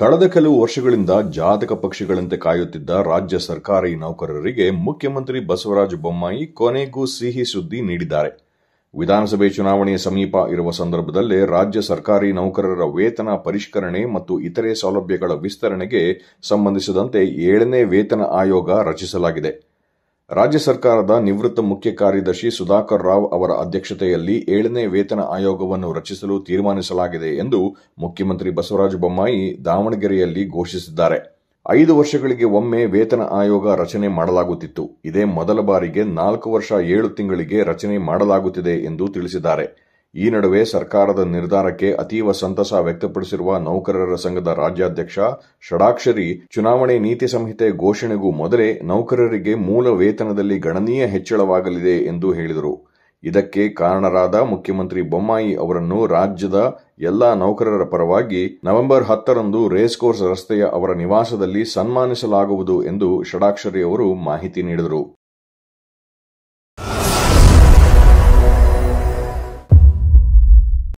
ಕಳೆದ ಕೆಲವು ವರ್ಷಗಳಿಂದ ಜಾತಕ ಪಕ್ಷಿಗಳಂತೆ ಕಾಯುತ್ತಿದ್ದ ರಾಜ್ಯ ಸರ್ಕಾರಿ ನೌಕರರಿಗೆ ಮುಖ್ಯಮಂತ್ರಿ ಬಸವರಾಜ ಬೊಮ್ಮಾಯಿ ಕೊನೆಗೂ ಸಿಹಿ ಸುದ್ದಿ ನೀಡಿದ್ದಾರೆ ವಿಧಾನಸಭೆ ಚುನಾವಣೆಯ ಸಮೀಪ ಇರುವ ಸಂದರ್ಭದಲ್ಲೇ ರಾಜ್ಯ ಸರ್ಕಾರಿ ನೌಕರರ ವೇತನ ಪರಿಷ್ಕರಣೆ ಮತ್ತು ಇತರೆ ಸೌಲಭ್ಯಗಳ ವಿಸ್ತರಣೆಗೆ ಸಂಬಂಧಿಸಿದಂತೆ ಏಳನೇ ವೇತನ ಆಯೋಗ ರಚಿಸಲಾಗಿದೆ ರಾಜ್ಯ ಸರ್ಕಾರದ ನಿವೃತ್ತ ಮುಖ್ಯ ಕಾರ್ಯದರ್ಶಿ ಸುಧಾಕರ್ ರಾವ್ ಅವರ ಅಧ್ಯಕ್ಷತೆಯಲ್ಲಿ ಏಳನೇ ವೇತನ ಆಯೋಗವನ್ನು ರಚಿಸಲು ತೀರ್ಮಾನಿಸಲಾಗಿದೆ ಎಂದು ಮುಖ್ಯಮಂತ್ರಿ ಬಸವರಾಜ ಬೊಮ್ಮಾಯಿ ದಾವಣಗೆರೆಯಲ್ಲಿ ಘೋಷಿಸಿದ್ದಾರೆ ಐದು ವರ್ಷಗಳಿಗೆ ಒಮ್ಮೆ ವೇತನ ಆಯೋಗ ರಚನೆ ಮಾಡಲಾಗುತ್ತಿತ್ತು ಇದೇ ಮೊದಲ ಬಾರಿಗೆ ನಾಲ್ಕು ವರ್ಷ ಏಳು ತಿಂಗಳಿಗೆ ರಚನೆ ಮಾಡಲಾಗುತ್ತಿದೆ ಎಂದು ತಿಳಿಸಿದ್ದಾರೆ ಈ ನಡುವೆ ಸರ್ಕಾರದ ನಿರ್ಧಾರಕ್ಕೆ ಅತೀವ ಸಂತಸ ವ್ಯಕ್ತಪಡಿಸಿರುವ ನೌಕರರ ಸಂಘದ ರಾಜ್ಯಾಧ್ಯಕ್ಷ ಷಡಾಕ್ಷರಿ ಚುನಾವಣೆ ನೀತಿ ಸಂಹಿತೆ ಘೋಷಣೆಗೂ ಮೊದಲೇ ನೌಕರರಿಗೆ ಮೂಲ ವೇತನದಲ್ಲಿ ಗಣನೀಯ ಹೆಚ್ಚಳವಾಗಲಿದೆ ಎಂದು ಹೇಳಿದರು ಇದಕ್ಕೆ ಕಾರಣರಾದ ಮುಖ್ಯಮಂತ್ರಿ ಬೊಮ್ಮಾಯಿ ಅವರನ್ನು ರಾಜ್ಯದ ಎಲ್ಲಾ ನೌಕರರ ಪರವಾಗಿ ನವೆಂಬರ್ ಹತ್ತರಂದು ಕೋರ್ಸ್ ರಸ್ತೆಯ ಅವರ ನಿವಾಸದಲ್ಲಿ ಸನ್ಮಾನಿಸಲಾಗುವುದು ಎಂದು ಷಡಾಕ್ಷರಿ ಅವರು ಮಾಹಿತಿ ನೀಡಿದರು